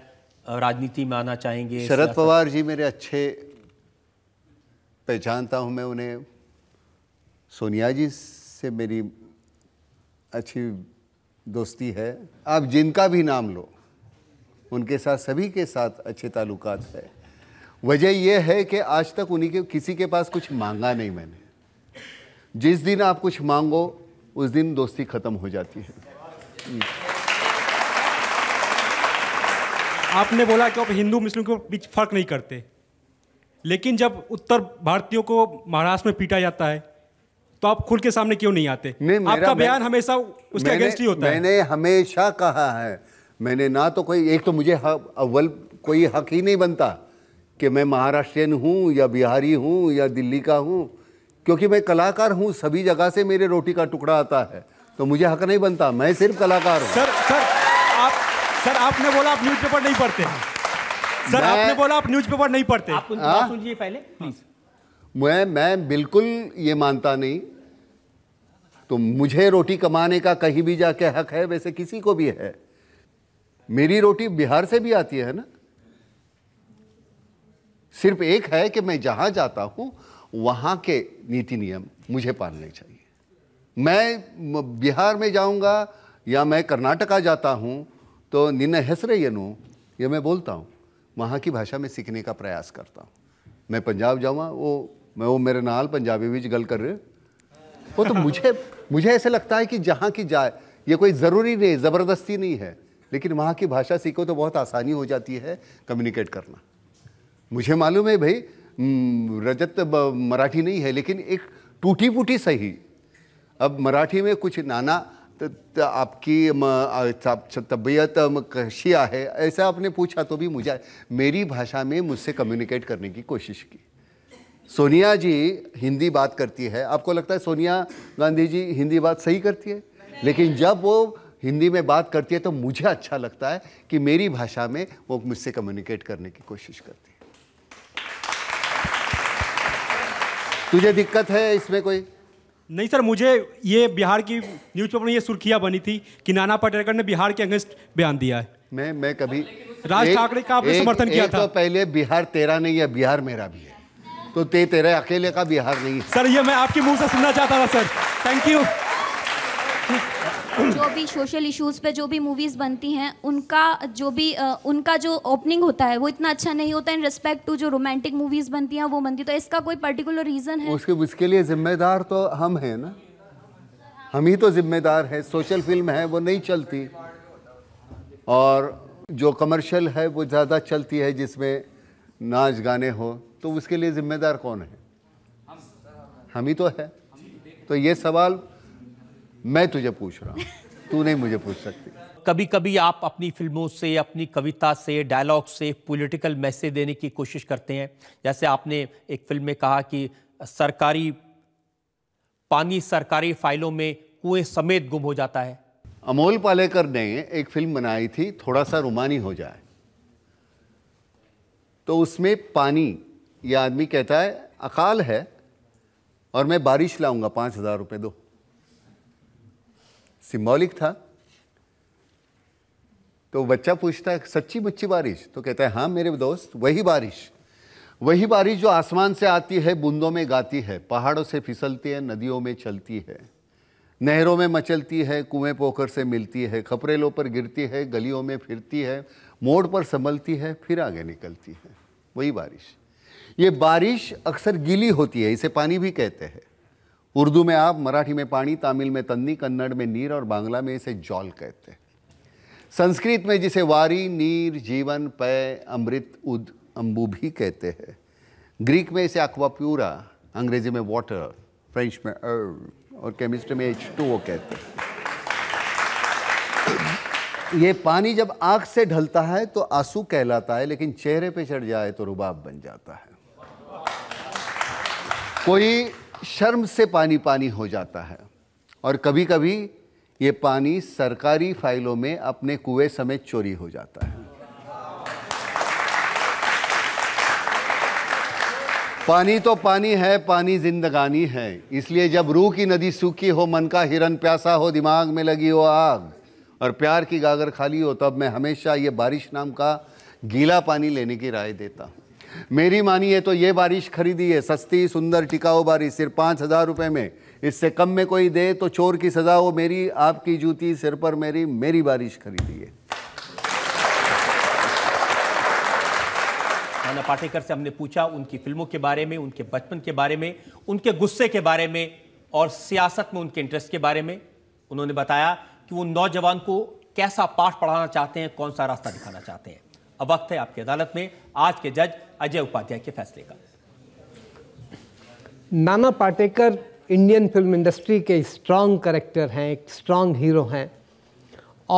राजनीति में आना चाहेंगे शरद पवार जी मेरे अच्छे पहचानता हूँ मैं उन्हें सोनिया जी से मेरी अच्छी दोस्ती है आप जिनका भी नाम लो उनके साथ सभी के साथ अच्छे ताल्लुक है वजह यह है कि आज तक उन्हीं के किसी के पास कुछ मांगा नहीं मैंने जिस दिन आप कुछ मांगो उस दिन दोस्ती ख़त्म हो जाती है हम्म। आपने बोला कि आप हिंदू मुस्लिम के बीच फर्क नहीं करते लेकिन जब उत्तर भारतीयों को महाराष्ट्र में पीटा जाता है तो आप खुल के सामने क्यों नहीं आते नहीं, आपका बयान हमेशा उसके अगेंस्ट ही होता मैंने है मैंने हमेशा कहा है मैंने ना तो कोई एक तो मुझे अव्वल कोई हक ही नहीं बनता कि मैं महाराष्ट्रियन हूँ या बिहारी हूँ या दिल्ली का हूँ क्योंकि मैं कलाकार हूँ सभी जगह से मेरे रोटी का टुकड़ा आता है तो मुझे हक नहीं बनता मैं सिर्फ कलाकार हूँ सर सर आप सर आपने बोला आप न्यूज़पेपर नहीं पढ़ते सर आपने बोला आप न्यूज़पेपर नहीं पढ़ते आप हाँ? सुनिए पहले प्लीज़ मैं मैं बिल्कुल ये मानता नहीं तो मुझे रोटी कमाने का कहीं भी जाके हक है वैसे किसी को भी है मेरी रोटी बिहार से भी आती है ना सिर्फ एक है कि मैं जहां जाता हूँ वहां के नीति नियम मुझे पालने चाहिए मैं बिहार में जाऊंगा या मैं कर्नाटका जाता हूँ तो निन्न हसरे यनु ये मैं बोलता हूँ वहां की भाषा में सीखने का प्रयास करता हूँ मैं पंजाब जाऊँगा वो मैं वो मेरे नाल पंजाबी ਵਿੱਚ गल कर रहे वो तो मुझे मुझे ऐसे लगता है कि जहाँ की जाए ये कोई ज़रूरी नहीं ज़बरदस्ती नहीं है लेकिन वहाँ की भाषा सीखो तो बहुत आसानी हो जाती है कम्युनिकेट करना मुझे मालूम है भाई हम्म, रजत मराठी नहीं है लेकिन एक टूटी फूटी सही अब मराठी में कुछ नाना त, त, आपकी तबीयत कशिया है ऐसा आपने पूछा तो भी मुझे मेरी भाषा में मुझसे कम्युनिकेट करने की कोशिश की सोनिया जी हिंदी बात करती है आपको लगता है सोनिया गांधी जी हिंदी बात सही करती है लेकिन जब वो हिंदी में बात करती है तो मुझे अच्छा लगता है कि मेरी भाषा में वो मुझसे कम्युनिकेट करने की कोशिश करती है तुझे दिक्कत है इसमें कोई नहीं सर मुझे ये बिहार की न्यूज पेपर में ये सुर्खियाँ बनी थी कि नाना पटेलकर ने बिहार के अगेंस्ट बयान दिया है मैं मैं कभी राज ठाकरे का आपने समर्थन किया था तो पहले बिहार तेरा नहीं है बिहार मेरा भी है तो ते तेरे अकेले का बिहार नहीं सर ये मैं आपके मुंह से सुनना चाहता था सर थैंक यू जो भी सोशल इश्यूज पे जो भी मूवीज बनती हैं उनका जो भी उनका जो ओपनिंग होता है वो इतना अच्छा नहीं होता इन रिस्पेक्ट टू जो रोमांटिक मूवीज बनती हैं वो बनती तो इसका कोई पर्टिकुलर रीजन है उसके उसके लिए जिम्मेदार तो हम हैं ना हम ही तो जिम्मेदार हैं सोशल फिल्म है वो नहीं चलती और जो कमर्शियल है वो ज़्यादा चलती है जिसमें नाच गाने हो तो उसके लिए ज़िम्मेदार कौन तो तो है हम ही तो है तो ये सवाल मैं तुझे पूछ रहा हूँ तू नहीं मुझे पूछ सकती कभी कभी आप अपनी फिल्मों से अपनी कविता से डायलॉग से पॉलिटिकल मैसेज देने की कोशिश करते हैं जैसे आपने एक फिल्म में कहा कि सरकारी पानी सरकारी फाइलों में कुएं समेत गुम हो जाता है अमोल पालेकर ने एक फिल्म बनाई थी थोड़ा सा रुमानी हो जाए तो उसमें पानी ये आदमी कहता है अकाल है और मैं बारिश लाऊंगा पांच हज़ार रुपये दो सिंबॉलिक था तो बच्चा पूछता है सच्ची मुच्ची बारिश तो कहता है हाँ मेरे दोस्त वही बारिश वही बारिश जो आसमान से आती है बूंदों में गाती है पहाड़ों से फिसलती है नदियों में चलती है नहरों में मचलती है कुएं पोखर से मिलती है खपरेलों पर गिरती है गलियों में फिरती है मोड़ पर संभलती है फिर आगे निकलती है वही बारिश ये बारिश अक्सर गीली होती है इसे पानी भी कहते हैं उर्दू में आप मराठी में पानी तमिल में तन्नी कन्नड़ में नीर और बांग्ला में इसे जौल कहते हैं संस्कृत में जिसे वारी नीर जीवन पय अमृत उद अम्बू भी कहते हैं ग्रीक में इसे अक्वाप्यूरा अंग्रेजी में वाटर फ्रेंच में अर्व और केमिस्ट्री में एच टू वो कहते हैं ये पानी जब आँख से ढलता है तो आंसू कहलाता है लेकिन चेहरे पे चढ़ जाए तो रुबाब बन जाता है कोई शर्म से पानी पानी हो जाता है और कभी कभी ये पानी सरकारी फाइलों में अपने कुएं समेत चोरी हो जाता है पानी तो पानी है पानी जिंदगानी है इसलिए जब रूह की नदी सूखी हो मन का हिरन प्यासा हो दिमाग में लगी हो आग और प्यार की गागर खाली हो तब मैं हमेशा ये बारिश नाम का गीला पानी लेने की राय देता हूँ मेरी मानी है तो ये बारिश खरीदी है सस्ती सुंदर टिकाऊ बारिश सिर्फ पाँच हज़ार रुपये में इससे कम में कोई दे तो चोर की सज़ा हो मेरी आपकी जूती सिर पर मेरी मेरी बारिश खरीदी है नाना पाटेकर से हमने पूछा उनकी फिल्मों के बारे में उनके बचपन के बारे में उनके गुस्से के बारे में और सियासत में उनके इंटरेस्ट के बारे में उन्होंने बताया कि वो नौजवान को कैसा पाठ पढ़ाना चाहते हैं कौन सा रास्ता दिखाना चाहते हैं अब वक्त है आपकी अदालत में आज के जज अजय उपाध्याय के फैसले का Nana Patekar Indian film industry के स्ट्रांग करेक्टर हैं एक स्ट्रांग हीरो हैं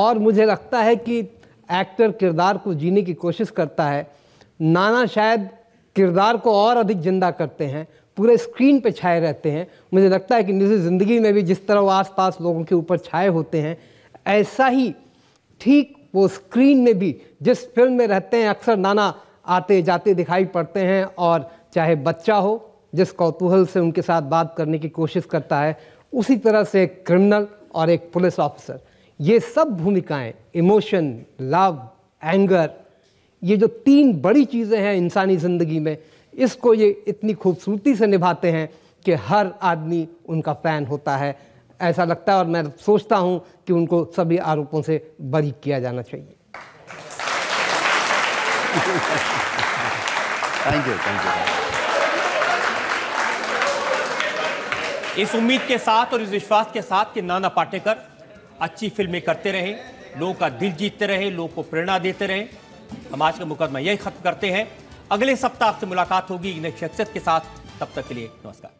और मुझे लगता है कि एक्टर किरदार को जीने की कोशिश करता है नाना शायद किरदार को और अधिक जिंदा करते हैं पूरे स्क्रीन पे छाए रहते हैं मुझे लगता है कि निजी ज़िंदगी में भी जिस तरह वो आसपास लोगों के ऊपर छाए होते हैं ऐसा ही ठीक वो स्क्रीन में भी जिस फिल्म में रहते हैं अक्सर नाना आते जाते दिखाई पड़ते हैं और चाहे बच्चा हो जिस कौतूहल से उनके साथ बात करने की कोशिश करता है उसी तरह से एक क्रिमिनल और एक पुलिस ऑफिसर ये सब भूमिकाएं इमोशन लव एंगर ये जो तीन बड़ी चीज़ें हैं इंसानी ज़िंदगी में इसको ये इतनी खूबसूरती से निभाते हैं कि हर आदमी उनका फ़ैन होता है ऐसा लगता है और मैं सोचता हूँ कि उनको सभी आरोपों से बरी किया जाना चाहिए थैंक यू थैंक यू इस उम्मीद के साथ और इस विश्वास के साथ कि नाना पाटेकर अच्छी फिल्में करते रहें लोगों का दिल जीतते रहे लोगों को प्रेरणा देते रहे हम आज का मुकदमा यही खत्म करते हैं अगले सप्ताह आपसे मुलाकात होगी इन शख्सियत के साथ तब तक के लिए नमस्कार